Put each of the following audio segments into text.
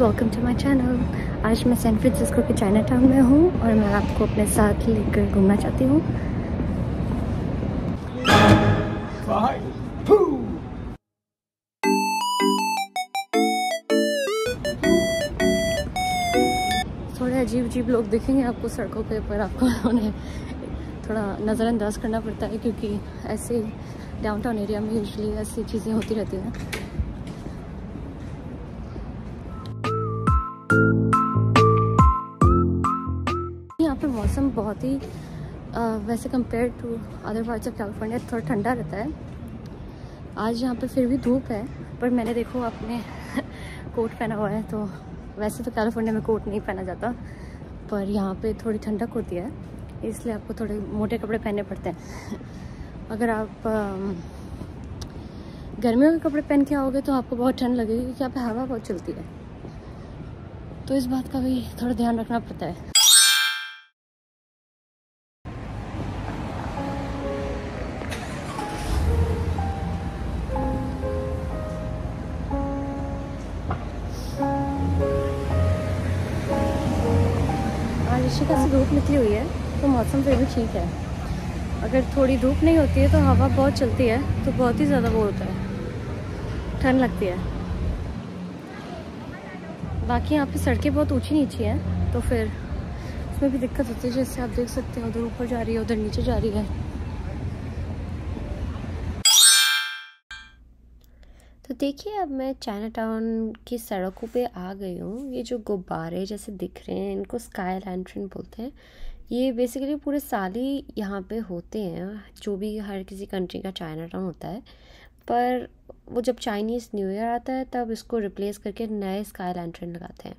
welcome to my channel आज मैं San Francisco के चाइना टाउन में हूँ और मैं आपको अपने साथ लेकर घूमना चाहती हूँ थोड़े अजीब अजीब लोग दिखेंगे आपको सड़कों पे पर आपको उन्हें थोड़ा नज़रअंदाज करना पड़ता है क्योंकि ऐसे डाउनटाउन एरिया में यूजली ऐसी चीज़ें होती रहती हैं बहुत ही आ, वैसे compare to other parts of California थोड़ा ठंडा रहता है आज यहाँ पर फिर भी धूप है पर मैंने देखो अपने कोट पहना हुआ है तो वैसे तो कैलिफोर्निया में कोट नहीं पहना जाता पर यहाँ पे थोड़ी ठंडक होती है इसलिए आपको थोड़े मोटे कपड़े पहनने पड़ते हैं अगर आप गर्मियों के कपड़े पहन के आओगे तो आपको बहुत ठंड लगेगी क्योंकि यहाँ पे हवा बहुत चलती है तो इस बात का भी थोड़ा ध्यान रखना पड़ता है अच्छी खासी धूप निकली हुई है तो मौसम फिर तो भी ठीक है अगर थोड़ी धूप नहीं होती है तो हवा बहुत चलती है तो बहुत ही ज़्यादा वो होता है ठंड लगती है बाकी यहाँ पे सड़कें बहुत ऊंची नीची हैं तो फिर उसमें भी दिक्कत होती है जैसे आप देख सकते हैं उधर ऊपर जा रही है उधर नीचे जा रही है तो देखिए अब मैं चाइना टाउन की सड़कों पे आ गई हूँ ये जो गुब्बारे जैसे दिख रहे हैं इनको स्काई लैंट्रन बोलते हैं ये बेसिकली पूरे साल ही यहाँ पे होते हैं जो भी हर किसी कंट्री का चाइना टाउन होता है पर वो जब चाइनीज़ न्यू ईयर आता है तब इसको रिप्लेस करके नए स्काई लैंट्रन लगाते हैं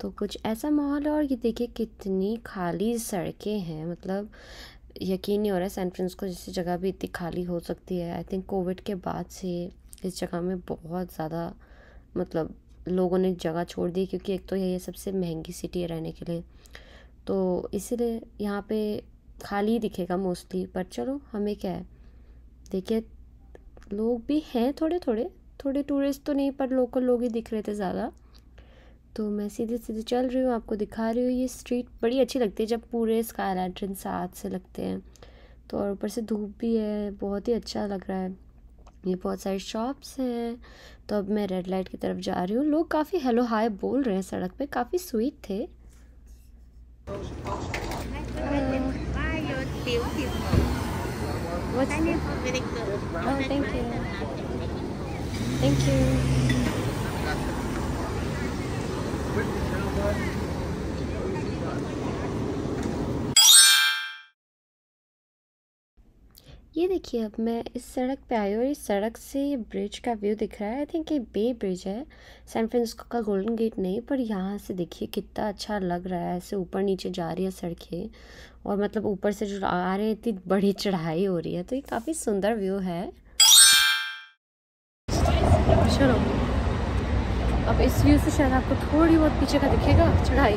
तो कुछ ऐसा माहौल है और ये देखिए कितनी खाली सड़कें हैं मतलब यकीन नहीं हो रहा है सैन फ्रांसिस्को जैसी जगह भी इतनी खाली हो सकती है आई थिंक कोविड के बाद से इस जगह में बहुत ज़्यादा मतलब लोगों ने जगह छोड़ दी क्योंकि एक तो है सबसे महंगी सिटी है रहने के लिए तो इसीलिए यहाँ पे खाली दिखेगा मोस्टली पर चलो हमें क्या है देखिए लोग भी हैं थोड़े थोड़े थोड़े टूरिस्ट तो नहीं पर लोकल लोग ही दिख रहे थे ज़्यादा तो मैं सीधे सीधे चल रही हूँ आपको दिखा रही हूँ ये स्ट्रीट बड़ी अच्छी लगती है जब पूरे स्काई लैंटरन साथ से लगते हैं तो और ऊपर से धूप भी है बहुत ही अच्छा लग रहा है ये बहुत सारी शॉप्स हैं तो अब मैं रेड लाइट की तरफ जा रही हूँ लोग काफ़ी हेलो हाय बोल रहे हैं सड़क पे काफ़ी स्वीट थे ये देखिए अब मैं इस सड़क पे आई और इस सड़क से ब्रिज का व्यू दिख रहा है आई थिंक ये बे ब्रिज है सैन फ्रांसिस्को का गोल्डन गेट नहीं पर यहाँ से देखिए कितना अच्छा लग रहा है ऐसे ऊपर नीचे जा रही है सड़कें और मतलब ऊपर से जो आ रहे हैं इतनी बड़ी चढ़ाई हो रही है तो ये काफ़ी सुंदर व्यू है चलो अब इस व्यू से शायद आपको थोड़ी बहुत पीछे का दिखेगा चढ़ाई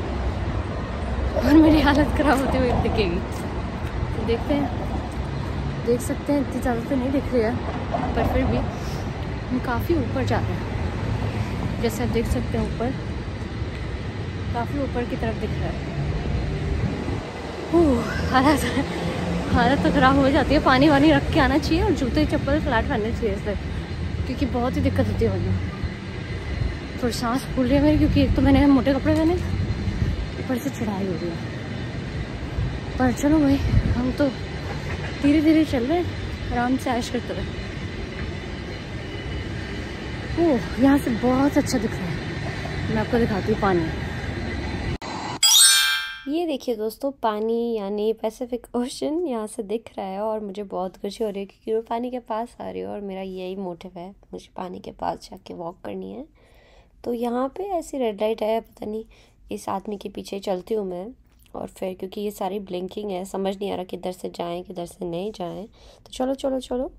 और मेरी हालत ख़राब होती हुई दिखेगी देखते हैं देख सकते हैं इतनी ज़्यादा तो नहीं दिख रही है पर फिर भी हम काफ़ी ऊपर जा रहे हैं जैसे आप देख सकते हैं ऊपर काफ़ी ऊपर की तरफ दिख रहा है हालत हालत तो ख़राब हो जाती है पानी वानी रख के आना चाहिए और जूते चप्पल फ्लैट पहनने चाहिए इस क्योंकि बहुत ही दिक्कत होती है थोड़ी सांस फूल रही है मेरी क्योंकि एक तो मैंने मोटे कपड़े पहने ऊपर से चढ़ाई हो रही है पर चलो भाई हम तो धीरे धीरे चल रहे आराम से ऐश करते रहे ओह यहाँ से बहुत अच्छा दिख रहा है मैं आपको दिखाती हूँ पानी ये देखिए दोस्तों पानी यानी पैसिफिक ओशन यहाँ से दिख रहा है और मुझे बहुत खुशी हो रही है क्योंकि मैं पानी के पास आ रही हूँ और मेरा यही मोटिव है मुझे पानी के पास जाके वॉक करनी है तो यहाँ पे ऐसी रेड लाइट है पता नहीं इस आदमी के पीछे चलती हूँ मैं और फिर क्योंकि ये सारी ब्लिंकिंग है समझ नहीं आ रहा किधर से जाएं किधर से नहीं जाएं तो चलो चलो चलो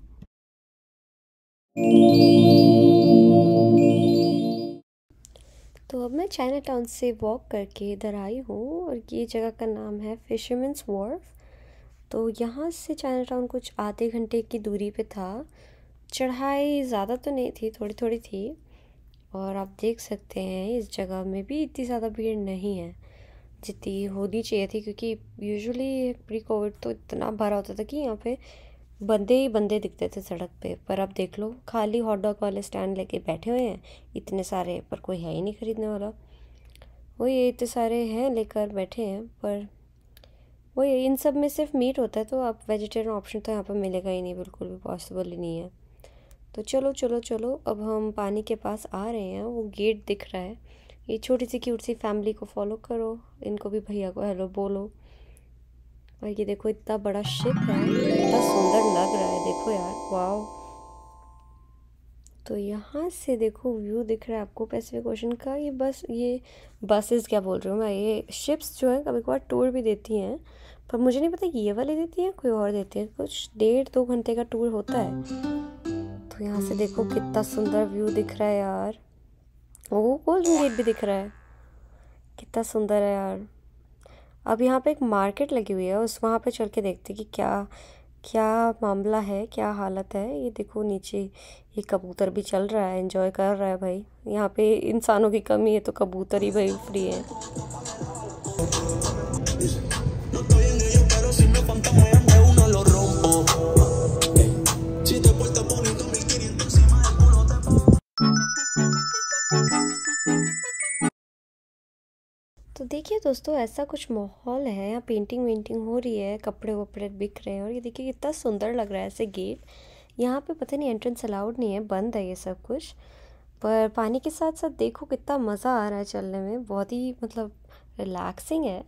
तो अब मैं चाइना टाउन से वॉक करके इधर आई हूँ और ये जगह का नाम है फिशरमेंस वॉर्फ तो यहाँ से चाइना टाउन कुछ आधे घंटे की दूरी पे था चढ़ाई ज़्यादा तो नहीं थी थोड़ी थोड़ी थी और आप देख सकते हैं इस जगह में भी इतनी ज़्यादा भीड़ नहीं है जितनी होनी चाहिए थी क्योंकि यूजुअली प्री कोविड तो इतना भरा होता था कि यहाँ पे बंदे ही बंदे दिखते थे सड़क पे पर अब देख लो खाली हॉट डॉग वाले स्टैंड लेके बैठे हुए हैं इतने सारे पर कोई है ही नहीं ख़रीदने वाला वो ये इतने सारे हैं लेकर बैठे हैं पर वो ये इन सब में सिर्फ मीट होता है तो आप वेजिटेरियन ऑप्शन तो यहाँ पर मिलेगा ही नहीं बिल्कुल भी पॉसिबल ही नहीं है तो चलो चलो चलो अब हम पानी के पास आ रहे हैं वो गेट दिख रहा है ये छोटी सी क्यूट सी फैमिली को फॉलो करो इनको भी भैया को हेलो बोलो और ये देखो इतना बड़ा शिप है इतना सुंदर लग रहा है देखो यार वाह तो यहाँ से देखो व्यू दिख रहा है आपको पैसिफिक ओशन का ये बस ये बसेस क्या बोल रही हूँ मैं ये शिप्स जो हैं कभी कभार टूर भी देती हैं पर मुझे नहीं पता ये वाली देती हैं कोई और देती है कुछ डेढ़ दो घंटे का टूर होता है तो यहाँ से देखो कितना सुंदर व्यू दिख रहा है यार वो गोल्डन गेट भी दिख रहा है कितना सुंदर है यार अब यहाँ पे एक मार्केट लगी हुई है उस वहाँ पे चल के देखते कि क्या क्या मामला है क्या हालत है ये देखो नीचे ये कबूतर भी चल रहा है एंजॉय कर रहा है भाई यहाँ पे इंसानों की कमी है तो कबूतर ही भाई फ्री है देखिए दोस्तों ऐसा कुछ माहौल है यहाँ पेंटिंग वेंटिंग हो रही है कपड़े वपड़े बिक रहे हैं और ये देखिए कितना सुंदर लग रहा है ऐसे गेट यहाँ पे पता नहीं एंट्रेंस अलाउड नहीं है बंद है ये सब कुछ पर पानी के साथ साथ देखो कितना मज़ा आ रहा है चलने में बहुत ही मतलब रिलैक्सिंग है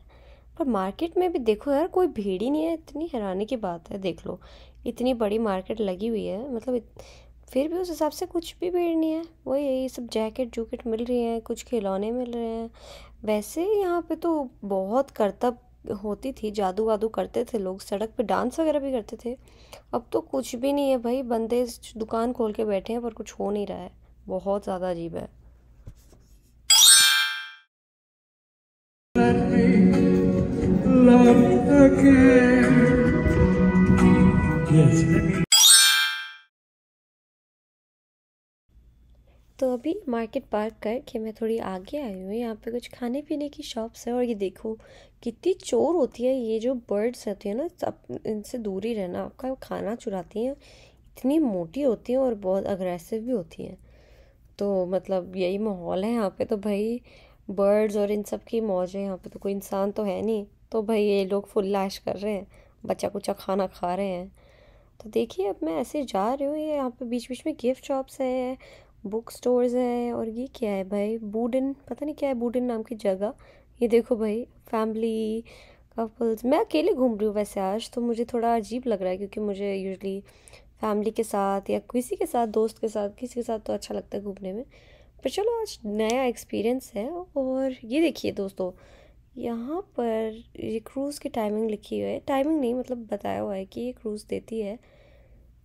पर मार्केट में भी देखो यार कोई भीड़ ही नहीं है इतनी हैरानी की बात है देख लो इतनी बड़ी मार्केट लगी हुई है मतलब इत... फिर भी उस हिसाब से कुछ भी भीड़ नहीं है वही यही सब जैकेट जूकेट मिल रही हैं कुछ खिलौने मिल रहे हैं वैसे यहाँ पे तो बहुत करतब होती थी जादू वादू करते थे लोग सड़क पे डांस वगैरह भी करते थे अब तो कुछ भी नहीं है भाई बंदे दुकान खोल के बैठे हैं पर कुछ हो नहीं रहा है बहुत ज़्यादा अजीब है Yes, let me तो अभी मार्केट पार्क करके मैं थोड़ी आगे आई हूँ यहाँ पे कुछ खाने पीने की शॉप्स है और ये देखो कितनी चोर होती है ये जो बर्ड्स होती है ना सब इनसे दूर ही रहना आपका खाना चुराती हैं इतनी मोटी होती हैं और बहुत अग्रेसिव भी होती हैं तो मतलब यही माहौल है यहाँ पे तो भाई बर्ड्स और इन सब की मौज है यहाँ पे तो कोई इंसान तो है नहीं तो भाई ये लोग फुल लाश कर रहे हैं बच्चा कुचा खाना खा रहे हैं तो देखिए अब मैं ऐसे जा रही हूँ ये यहाँ पे बीच बीच में गिफ्ट शॉप्स हैं बुक स्टोर्स हैं और ये क्या है भाई बूडन पता नहीं क्या है बूडन नाम की जगह ये देखो भाई फैमिली कपल्स मैं अकेले घूम रही हूँ वैसे आज तो मुझे थोड़ा अजीब लग रहा है क्योंकि मुझे यूजली फैमिली के साथ या किसी के साथ दोस्त के साथ किसी के साथ तो अच्छा लगता है घूमने में पर चलो आज नया एक्सपीरियंस है और ये देखिए दोस्तों यहाँ पर ये क्रूज़ की टाइमिंग लिखी हुई है टाइमिंग नहीं मतलब बताया हुआ है कि ये क्रूज़ देती है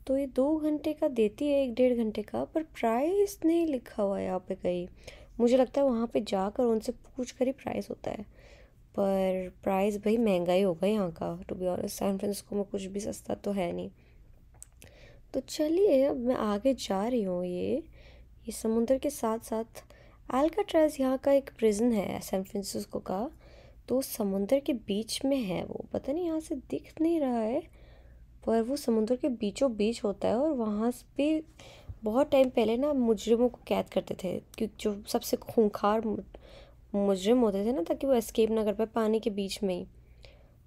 तो ये दो घंटे का देती है एक डेढ़ घंटे का पर प्राइस नहीं लिखा हुआ है यहाँ पे कहीं मुझे लगता है वहाँ पे जाकर उनसे पूछ कर ही प्राइस होता है पर प्राइस भाई महंगा ही होगा यहाँ का to be honest San Francisco में कुछ भी सस्ता तो है नहीं तो चलिए अब मैं आगे जा रही हूँ ये ये समुंदर के साथ साथ ट्रेस यहाँ का एक प्रिजन है सैन फ्रांसिस्को का तो समुंदर के बीच में है वो पता नहीं यहाँ से दिख नहीं रहा है पर वो समुद्र के बीचों बीच होता है और वहाँ पे बहुत टाइम पहले ना मुजरिमों को कैद करते थे क्योंकि जो सबसे खूंखार मुजरिम होते थे ना ताकि वो एस्केप ना कर पाए पानी के बीच में ही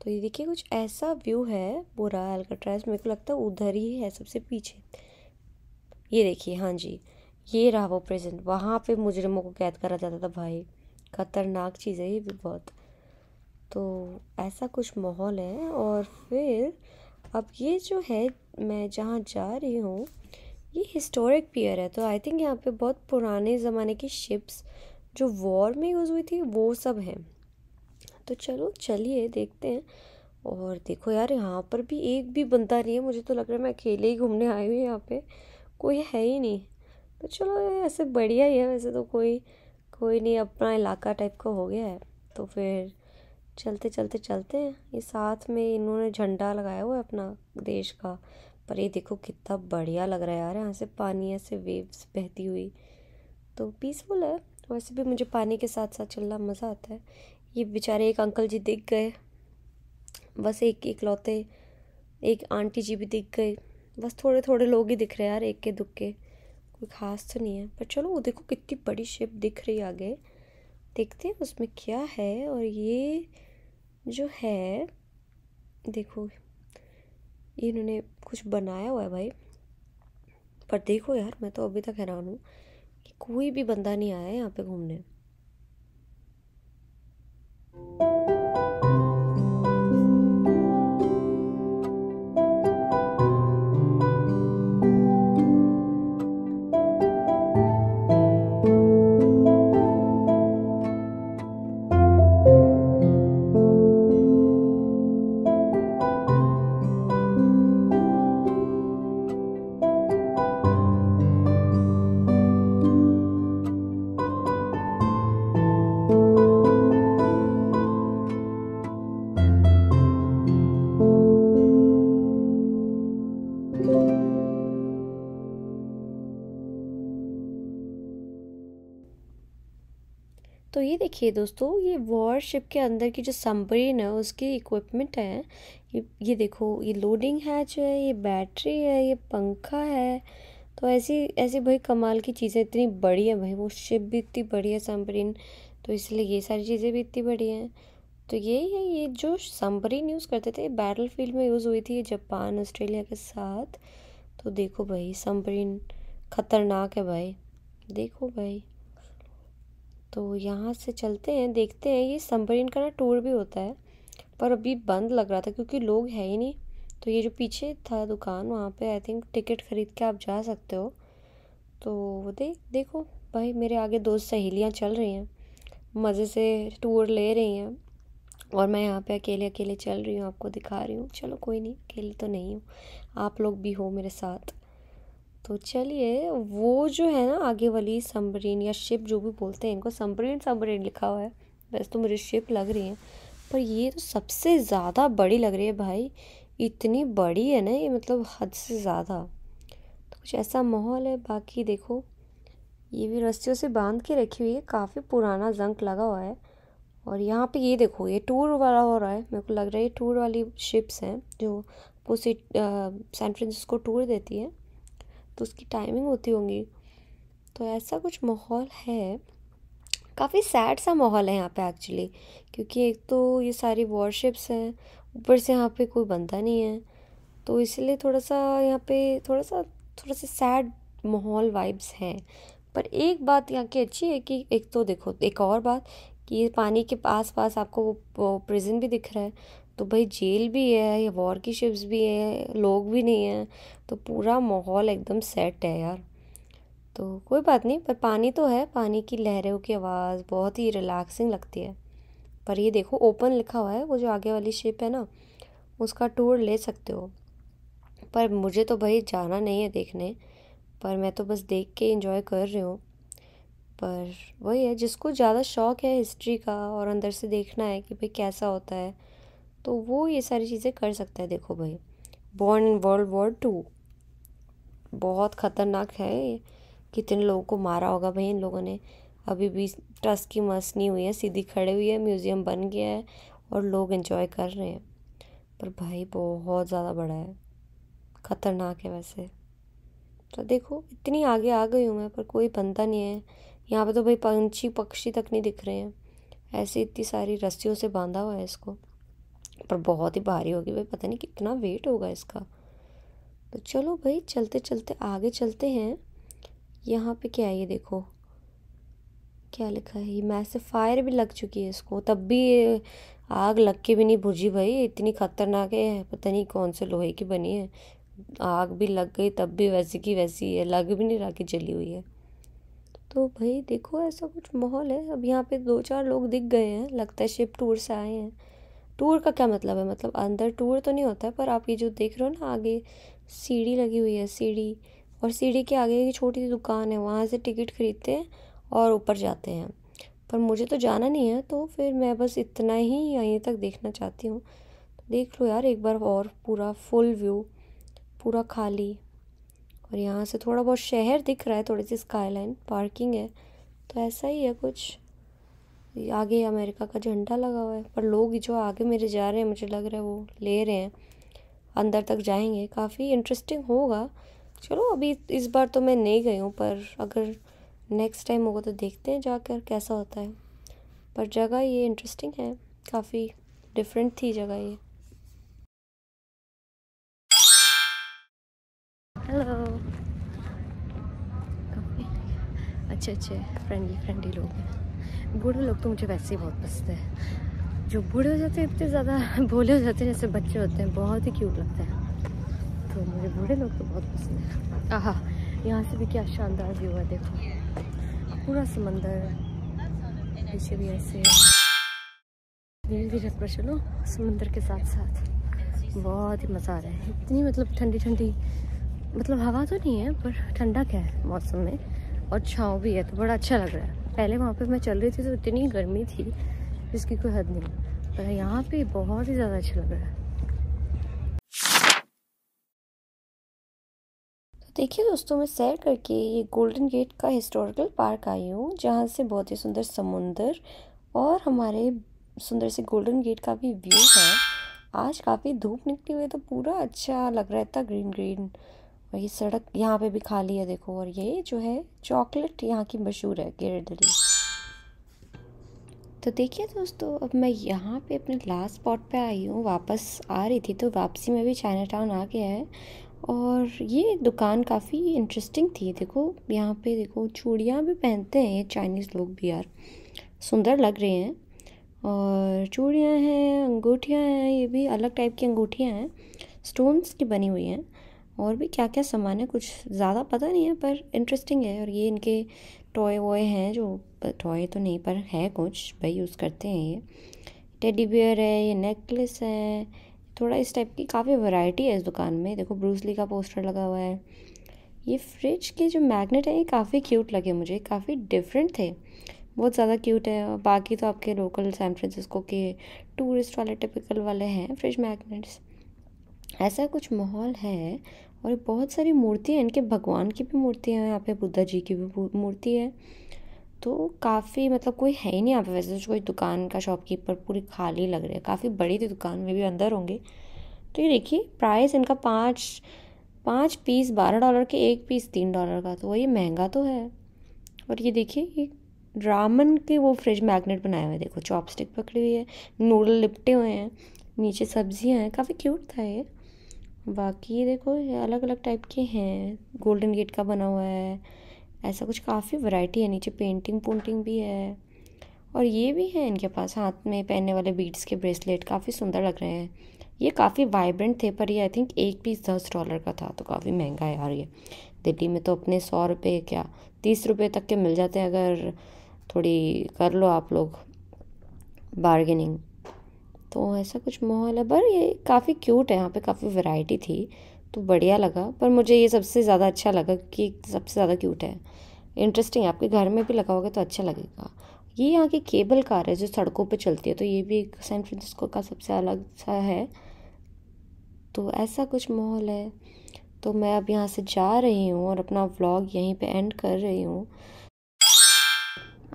तो ये देखिए कुछ ऐसा व्यू है बुरा एल्काट्राज मेरे को लगता है उधर ही है सबसे पीछे ये देखिए हाँ जी ये रहा वो प्रेजेंट वहाँ पे मुजरिमों को कैद करा जाता था भाई खतरनाक चीज़ है ये भी बहुत तो ऐसा कुछ माहौल है और फिर अब ये जो है मैं जहाँ जा रही हूँ ये हिस्टोरिक पियर है तो आई थिंक यहाँ पे बहुत पुराने ज़माने की शिप्स जो वॉर में यूज़ हुई थी वो सब हैं तो चलो चलिए देखते हैं और देखो यार यहाँ पर भी एक भी बनता नहीं है मुझे तो लग रहा है मैं अकेले ही घूमने आई हुई यहाँ पे कोई है ही नहीं तो चलो ऐसे बढ़िया ही है वैसे तो कोई कोई नहीं अपना इलाका टाइप का हो गया है तो फिर चलते चलते चलते ये साथ में इन्होंने झंडा लगाया हुआ है अपना देश का पर ये देखो कितना बढ़िया लग रहा है यार यहाँ से पानी ऐसे वेव्स बहती हुई तो पीसफुल है वैसे भी मुझे पानी के साथ साथ चलना मज़ा आता है ये बेचारे एक अंकल जी दिख गए बस एक एक लौते एक आंटी जी भी दिख गए बस थोड़े थोड़े लोग ही दिख रहे हैं यार एक के दुख के कोई ख़ास तो नहीं है पर चलो वो देखो कितनी बड़ी शिप दिख रही आगे देखते हैं उसमें क्या है और ये जो है देखो इन्होंने कुछ बनाया हुआ है भाई पर देखो यार मैं तो अभी तक हैरान हूँ कि कोई भी बंदा नहीं आया यहाँ पे घूमने देखिए दोस्तों ये वॉरशिप के अंदर की जो सम्बरीन है उसके इक्विपमेंट है ये ये देखो ये लोडिंग हैच है ये बैटरी है ये पंखा है तो ऐसी ऐसी भाई कमाल की चीज़ें इतनी बड़ी है भाई वो शिप भी इतनी बड़ी है सम्बरीन तो इसलिए ये सारी चीज़ें भी इतनी बड़ी हैं तो यही है ये जो सम्बरीन यूज़ करते थे बैटल फील्ड में यूज़ हुई थी ये जापान ऑस्ट्रेलिया के साथ तो देखो भाई सम्बरीन ख़तरनाक है भाई देखो भाई तो यहाँ से चलते हैं देखते हैं ये संबरीन का ना टूर भी होता है पर अभी बंद लग रहा था क्योंकि लोग है ही नहीं तो ये जो पीछे था दुकान वहाँ पे आई थिंक टिकट ख़रीद के आप जा सकते हो तो वो दे देखो भाई मेरे आगे दो सहेलियाँ चल रही हैं मज़े से टूर ले रही हैं और मैं यहाँ पे अकेले अकेले चल रही हूँ आपको दिखा रही हूँ चलो कोई नहीं अकेले तो नहीं हूँ आप लोग भी हो मेरे साथ तो चलिए वो जो है ना आगे वाली समरीन या शिप जो भी बोलते हैं इनको समरीन समरीन लिखा हुआ है वैसे तो मुझे शिप लग रही है पर ये तो सबसे ज़्यादा बड़ी लग रही है भाई इतनी बड़ी है ना ये मतलब हद से ज़्यादा तो कुछ ऐसा माहौल है बाकी देखो ये भी रस्सियों से बांध के रखी हुई है काफ़ी पुराना जंक लगा हुआ है और यहाँ पे ये देखो ये टूर वाला हो रहा है मेरे को लग रहा है ये टूर वाली शिप्स हैं जो आपको सैन फ्रांसिस्को टूर देती है तो उसकी टाइमिंग होती होंगी तो ऐसा कुछ माहौल है काफ़ी सैड सा माहौल है यहाँ पे एक्चुअली क्योंकि एक तो ये सारी वॉरशिप्स हैं ऊपर से यहाँ पे कोई बंदा नहीं है तो इसलिए थोड़ा सा यहाँ पे थोड़ा सा थोड़ा सा सैड माहौल वाइब्स हैं पर एक बात यहाँ की अच्छी है कि एक तो देखो एक और बात कि पानी के आस पास आपको वो प्रिजन भी दिख रहा है तो भाई जेल भी है ये वॉर की शिप्स भी हैं लोग भी नहीं हैं तो पूरा माहौल एकदम सेट है यार तो कोई बात नहीं पर पानी तो है पानी की लहरों की आवाज़ बहुत ही रिलैक्सिंग लगती है पर ये देखो ओपन लिखा हुआ है वो जो आगे वाली शिप है ना उसका टूर ले सकते हो पर मुझे तो भाई जाना नहीं है देखने पर मैं तो बस देख के इंजॉय कर रही हूँ पर वही है जिसको ज़्यादा शौक़ है हिस्ट्री का और अंदर से देखना है कि भाई कैसा होता है तो वो ये सारी चीज़ें कर सकता है देखो भाई born in world war two बहुत ख़तरनाक है कितने लोगों को मारा होगा भाई इन लोगों ने अभी भी ट्रस्ट की मस नहीं हुई है सीधी खड़े हुई है म्यूज़ियम बन गया है और लोग इन्जॉय कर रहे हैं पर भाई बहुत ज़्यादा बड़ा है ख़तरनाक है वैसे तो देखो इतनी आगे आ गई हूँ मैं पर कोई बनता नहीं है यहाँ पे तो भाई पंछी पक्षी तक नहीं दिख रहे हैं ऐसे इतनी सारी रस्सियों से बांधा हुआ है इसको पर बहुत ही भारी होगी भाई पता नहीं कितना वेट होगा इसका तो चलो भाई चलते चलते आगे चलते हैं यहाँ पे क्या है ये देखो क्या लिखा है ये मैसे फायर भी लग चुकी है इसको तब भी आग लग के भी नहीं बुझी भाई इतनी ख़तरनाक है पता नहीं कौन से लोहे की बनी है आग भी लग गई तब भी वैसी की वैसी है लग भी नहीं रहा कि जली हुई है तो भाई देखो ऐसा कुछ माहौल है अब यहाँ पे दो चार लोग दिख गए हैं लगता है शिप टूर से आए हैं टूर का क्या मतलब है मतलब अंदर टूर तो नहीं होता है पर आप ये जो देख रहे हो ना आगे सीढ़ी लगी हुई है सीढ़ी और सीढ़ी के आगे एक छोटी सी दुकान है वहाँ से टिकट खरीदते हैं और ऊपर जाते हैं पर मुझे तो जाना नहीं है तो फिर मैं बस इतना ही यहीं तक देखना चाहती हूँ देख लो यार एक बार और पूरा फुल व्यू पूरा खाली और यहाँ से थोड़ा बहुत शहर दिख रहा है थोड़ी सी स्काईलाइन पार्किंग है तो ऐसा ही है कुछ आगे अमेरिका का झंडा लगा हुआ है पर लोग जो आगे मेरे जा रहे हैं मुझे लग रहा है वो ले रहे हैं अंदर तक जाएंगे काफ़ी इंटरेस्टिंग होगा चलो अभी इस बार तो मैं नहीं गई हूँ पर अगर नेक्स्ट टाइम होगा तो देखते हैं जाकर कैसा होता है पर जगह ये इंटरेस्टिंग है काफ़ी डिफरेंट थी जगह ये हेलो अच्छे अच्छे फ्रेंडली फ्रेंडली लोग हैं बूढ़े लोग तो मुझे वैसे ही बहुत पसंद है जो बूढ़े हो जाते हैं इतने ज़्यादा भोले हो जाते हैं जैसे बच्चे होते हैं बहुत ही क्यूट लगता है तो मुझे बूढ़े लोग तो बहुत पसंद है आहा यहाँ से भी क्या शानदार व्यू है देखो पूरा समंदर पीछे भी ऐसे धीरे धीरे पर चलो समंदर के साथ साथ बहुत ही मज़ा आ रहा है इतनी मतलब ठंडी ठंडी मतलब हवा तो नहीं है पर ठंडा क्या है मौसम में और छाँव भी है तो बड़ा अच्छा लग रहा है पहले वहाँ पे मैं चल रही थी तो इतनी गर्मी थी इसकी कोई हद नहीं पर यहाँ पे बहुत ही ज़्यादा अच्छा लग रहा है तो देखिए दोस्तों मैं सैर करके ये गोल्डन गेट का हिस्टोरिकल पार्क आई हूँ जहाँ से बहुत ही सुंदर समुंदर और हमारे सुंदर से गोल्डन गेट का भी व्यू है आज काफ़ी धूप निकली हुई है तो पूरा अच्छा लग रहा था ग्रीन ग्रीन और ये सड़क यहाँ पे भी खाली है देखो और ये जो है चॉकलेट यहाँ की मशहूर है गिरधरी तो देखिए दोस्तों अब मैं यहाँ पे अपने लास्ट स्पॉट पे आई हूँ वापस आ रही थी तो वापसी में भी चाइना टाउन आ गया है और ये दुकान काफ़ी इंटरेस्टिंग थी देखो यहाँ पे देखो चूड़ियाँ भी पहनते हैं ये चाइनीज़ लोग भी यार सुंदर लग रहे हैं और चूड़ियाँ हैं अंगूठियाँ हैं ये भी अलग टाइप की अंगूठियाँ हैं स्टोन्स की बनी हुई हैं और भी क्या क्या सामान है कुछ ज़्यादा पता नहीं है पर इंटरेस्टिंग है और ये इनके टॉय वॉय हैं जो टॉय तो नहीं पर है कुछ भाई यूज़ करते हैं ये टेडी बियर है ये नेकलेस है थोड़ा इस टाइप की काफ़ी वैरायटी है इस दुकान में देखो ब्रूसली का पोस्टर लगा हुआ है ये फ्रिज के जो मैग्नेट हैं ये काफ़ी क्यूट लगे मुझे काफ़ी डिफरेंट थे बहुत ज़्यादा क्यूट है बाकी तो आपके लोकल सैन फ्रांसिस्को के टूरिस्ट वाले टिपिकल वाले हैं फ्रिज मैग्नेट्स ऐसा कुछ माहौल है और बहुत सारी मूर्तियाँ इनके भगवान की भी मूर्तियाँ यहाँ पे बुद्धा जी की भी मूर्ति है तो काफ़ी मतलब कोई है ही नहीं यहाँ पे वैसे तो कोई दुकान का शॉपकीपर पूरी खाली लग रही है काफ़ी बड़ी थी दुकान में भी अंदर होंगे तो ये देखिए प्राइस इनका पाँच पाँच पीस बारह डॉलर के एक पीस तीन डॉलर का तो वही महंगा तो है और ये देखिए ये रामन के वो फ्रिज मैग्नेट बनाए हुए हैं देखो चॉपस्टिक पकड़ी हुई है नूडल लिपटे हुए हैं नीचे सब्जियां हैं काफ़ी क्यूट था ये बाकी देखो ये अलग अलग टाइप के हैं गोल्डन गेट का बना हुआ है ऐसा कुछ काफ़ी वैरायटी है नीचे पेंटिंग पेंटिंग भी है और ये भी है इनके पास हाथ में पहनने वाले बीड्स के ब्रेसलेट काफ़ी सुंदर लग रहे हैं ये काफ़ी वाइब्रेंट थे पर ये आई थिंक एक पीस दस डॉलर का था तो काफ़ी महंगा है यार ये दिल्ली में तो अपने सौ रुपये क्या तीस रुपये तक के मिल जाते हैं अगर थोड़ी कर लो आप लोग बार्गेनिंग तो ऐसा कुछ माहौल है पर ये काफ़ी क्यूट है यहाँ पे काफ़ी वैरायटी थी तो बढ़िया लगा पर मुझे ये सबसे ज़्यादा अच्छा लगा कि सबसे ज़्यादा क्यूट है इंटरेस्टिंग आपके घर में भी लगा होगा तो अच्छा लगेगा ये यहाँ की केबल कार है जो सड़कों पर चलती है तो ये भी एक सैन फ्रांसिस्को का सबसे अलग सा है तो ऐसा कुछ माहौल है तो मैं अब यहाँ से जा रही हूँ और अपना व्लॉग यहीं पे एंड कर रही हूँ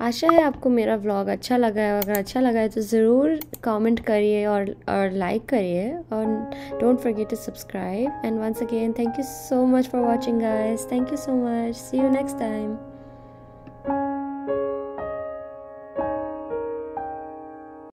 आशा है आपको मेरा व्लॉग अच्छा लगा है अगर अच्छा लगा है तो ज़रूर कमेंट करिए और और लाइक करिए और don't forget to subscribe and once again thank you so much for watching guys thank you so much see you next time